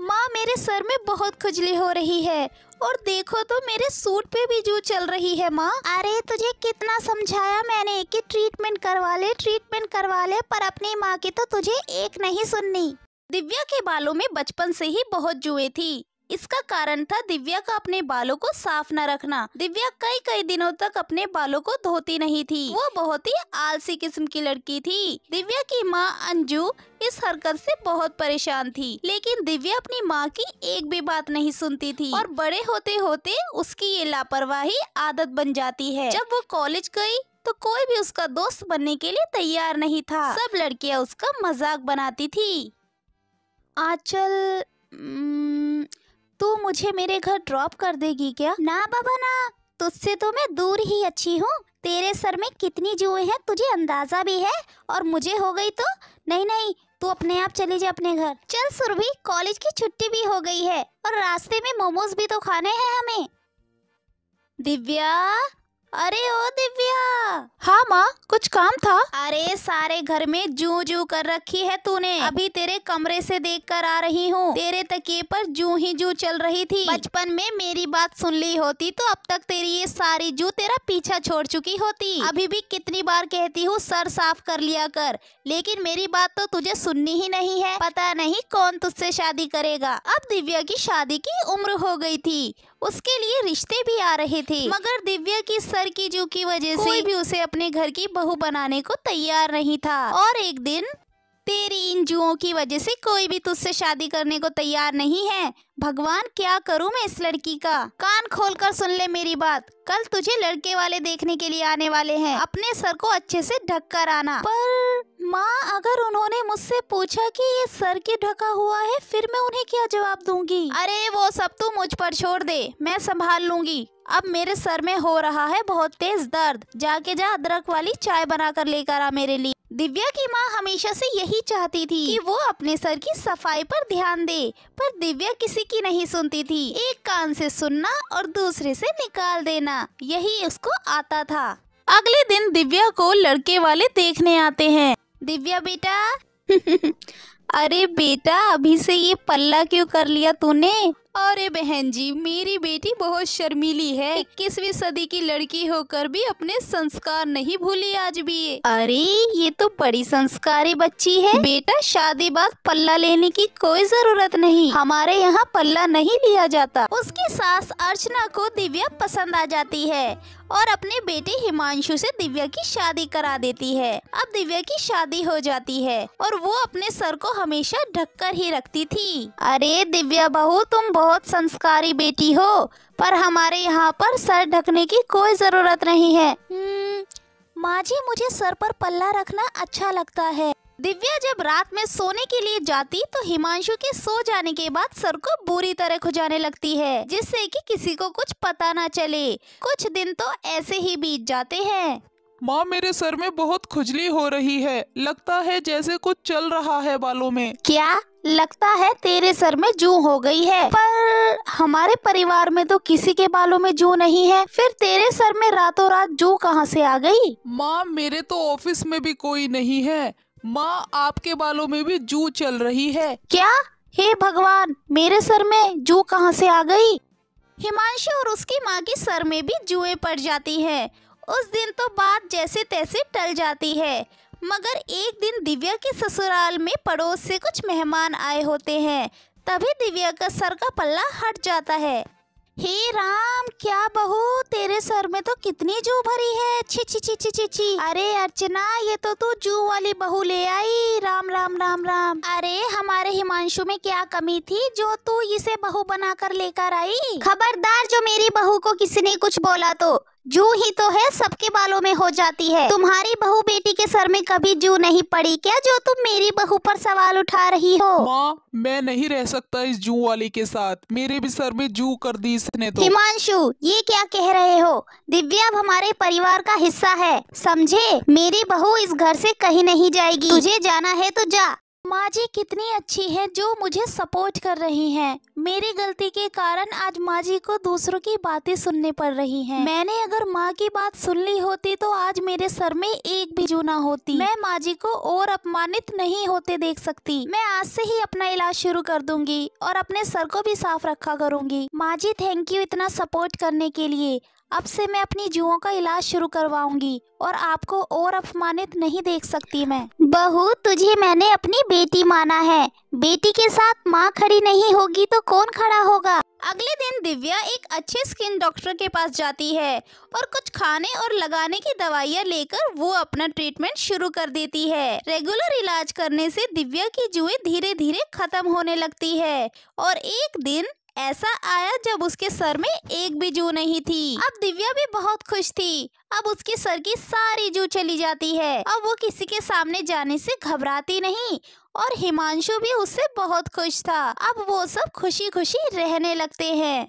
माँ मेरे सर में बहुत खुजली हो रही है और देखो तो मेरे सूट पे भी जू चल रही है माँ अरे तुझे कितना समझाया मैंने कि ट्रीटमेंट करवा ले ट्रीटमेंट करवा ले पर अपनी माँ की तो तुझे एक नहीं सुननी दिव्या के बालों में बचपन से ही बहुत जुए थी इसका कारण था दिव्या का अपने बालों को साफ न रखना दिव्या कई कई दिनों तक अपने बालों को धोती नहीं थी वो बहुत ही आलसी किस्म की लड़की थी दिव्या की माँ अंजू इस हरकत से बहुत परेशान थी लेकिन दिव्या अपनी माँ की एक भी बात नहीं सुनती थी और बड़े होते होते उसकी ये लापरवाही आदत बन जाती है जब वो कॉलेज गयी तो कोई भी उसका दोस्त बनने के लिए तैयार नहीं था सब लड़कियाँ उसका मजाक बनाती थी आचल तू मुझे मेरे घर ड्रॉप कर देगी क्या ना बाबा ना तुझसे तो मैं दूर ही अच्छी हूँ तेरे सर में कितनी जुए हैं तुझे अंदाजा भी है और मुझे हो गई तो नहीं नहीं तू अपने आप चली जा अपने घर चल सुरभि कॉलेज की छुट्टी भी हो गई है और रास्ते में मोमोज भी तो खाने हैं हमें दिव्या अरे ओ दिव्या हाँ माँ कुछ काम था अरे सारे घर में जू जू कर रखी है तूने अभी तेरे कमरे से देख कर आ रही हूँ तेरे तकिए पर जू ही जू चल रही थी बचपन में मेरी बात सुन ली होती तो अब तक तेरी ये सारी जू तेरा पीछा छोड़ चुकी होती अभी भी कितनी बार कहती हूँ सर साफ कर लिया कर लेकिन मेरी बात तो तुझे सुननी ही नहीं है पता नहीं कौन तुझसे शादी करेगा अब दिव्या की शादी की उम्र हो गयी थी उसके लिए रिश्ते भी आ रहे थे मगर दिव्या की सर की जू की वजह से भी उसे अपने घर की बहू बनाने को तैयार नहीं था और एक दिन तेरी इन जुओं की वजह से कोई भी तुझसे शादी करने को तैयार नहीं है भगवान क्या करूं मैं इस लड़की का कान खोलकर सुन ले मेरी बात कल तुझे लड़के वाले देखने के लिए आने वाले हैं अपने सर को अच्छे से ढक कर आना पर माँ अगर उन्होंने मुझसे पूछा कि ये सर के ढका हुआ है फिर मैं उन्हें क्या जवाब दूंगी अरे वो सब तू मुझ पर छोड़ दे मैं संभाल लूंगी अब मेरे सर में हो रहा है बहुत तेज दर्द जाके जा अदरक वाली चाय बना कर लेकर आ मेरे लिए दिव्या की माँ हमेशा से यही चाहती थी कि वो अपने सर की सफाई पर ध्यान दे पर दिव्या किसी की नहीं सुनती थी एक कान से सुनना और दूसरे से निकाल देना यही उसको आता था अगले दिन दिव्या को लड़के वाले देखने आते हैं दिव्या बेटा अरे बेटा अभी से ये पल्ला क्यों कर लिया तूने अरे बहन जी मेरी बेटी बहुत शर्मीली है इक्कीसवीं सदी की लड़की होकर भी अपने संस्कार नहीं भूली आज भी अरे ये तो बड़ी संस्कारी बच्ची है बेटा शादी बाद पल्ला लेने की कोई जरूरत नहीं हमारे यहाँ पल्ला नहीं लिया जाता उसकी सास अर्चना को दिव्या पसंद आ जाती है और अपने बेटे हिमांशु से दिव्या की शादी करा देती है अब दिव्या की शादी हो जाती है और वो अपने सर को हमेशा ढककर ही रखती थी अरे दिव्या बहू तुम बहुत बहुत संस्कारी बेटी हो पर हमारे यहाँ पर सर ढकने की कोई ज़रूरत नहीं है हम्म, माँ जी मुझे सर पर पल्ला रखना अच्छा लगता है दिव्या जब रात में सोने के लिए जाती तो हिमांशु के सो जाने के बाद सर को बुरी तरह खुजाने लगती है जिससे कि किसी को कुछ पता ना चले कुछ दिन तो ऐसे ही बीत जाते हैं माँ मेरे सर में बहुत खुजली हो रही है लगता है जैसे कुछ चल रहा है बालों में क्या लगता है तेरे सर में जू हो गई है पर हमारे परिवार में तो किसी के बालों में जू नहीं है फिर तेरे सर में रातों रात जू कहाँ से आ गई माँ मेरे तो ऑफिस में भी कोई नहीं है माँ आपके बालों में भी जू चल रही है क्या हे भगवान मेरे सर में जू कहाँ से आ गई हिमांशु और उसकी माँ के सर में भी जुए पड़ जाती है उस दिन तो बात जैसे तैसे टल जाती है मगर एक दिन दिव्या के ससुराल में पड़ोस से कुछ मेहमान आए होते हैं तभी दिव्या का सर का पल्ला हट जाता है हे राम क्या बहू तेरे सर में तो कितनी जू भरी है छी छी छी छी छी छी अरे अर्चना ये तो तू जू वाली बहू ले आई राम राम राम राम अरे हमारे हिमांशु में क्या कमी थी जो तू इसे बहू बनाकर लेकर आई खबरदार जो मेरी बहू को किसी ने कुछ बोला तो जू ही तो है सबके बालों में हो जाती है तुम्हारी बहू बेटी के सर में कभी जू नहीं पड़ी क्या जो तुम मेरी बहू पर सवाल उठा रही हो माँ मैं नहीं रह सकता इस जू वाली के साथ मेरे भी सर में जू कर दी इसने तो हिमांशु ये क्या कह रहे हो दिव्या अब हमारे परिवार का हिस्सा है समझे मेरी बहू इस घर से कहीं नहीं जाएगी तुझे जाना है तो जा माँ जी कितनी अच्छी है जो मुझे सपोर्ट कर रही हैं। मेरी गलती के कारण आज माँ जी को दूसरों की बातें सुनने पड़ रही हैं। मैंने अगर माँ की बात सुन ली होती तो आज मेरे सर में एक भी जू ना होती मैं माँ जी को और अपमानित नहीं होते देख सकती मैं आज से ही अपना इलाज शुरू कर दूंगी और अपने सर को भी साफ रखा करूंगी माँ जी थैंक यू इतना सपोर्ट करने के लिए अब से मैं अपनी जुओं का इलाज शुरू करवाऊंगी और आपको और अपमानित नहीं देख सकती मैं बहू तुझे मैंने अपनी बेटी माना है बेटी के साथ माँ खड़ी नहीं होगी तो कौन खड़ा होगा अगले दिन दिव्या एक अच्छे स्किन डॉक्टर के पास जाती है और कुछ खाने और लगाने की दवाइयाँ लेकर वो अपना ट्रीटमेंट शुरू कर देती है रेगुलर इलाज करने से दिव्या की जुए धीरे धीरे खत्म होने लगती है और एक दिन ऐसा आया जब उसके सर में एक भी जू नहीं थी अब दिव्या भी बहुत खुश थी अब उसके सर की सारी जू चली जाती है अब वो किसी के सामने जाने से घबराती नहीं और हिमांशु भी उससे बहुत खुश था अब वो सब खुशी खुशी रहने लगते हैं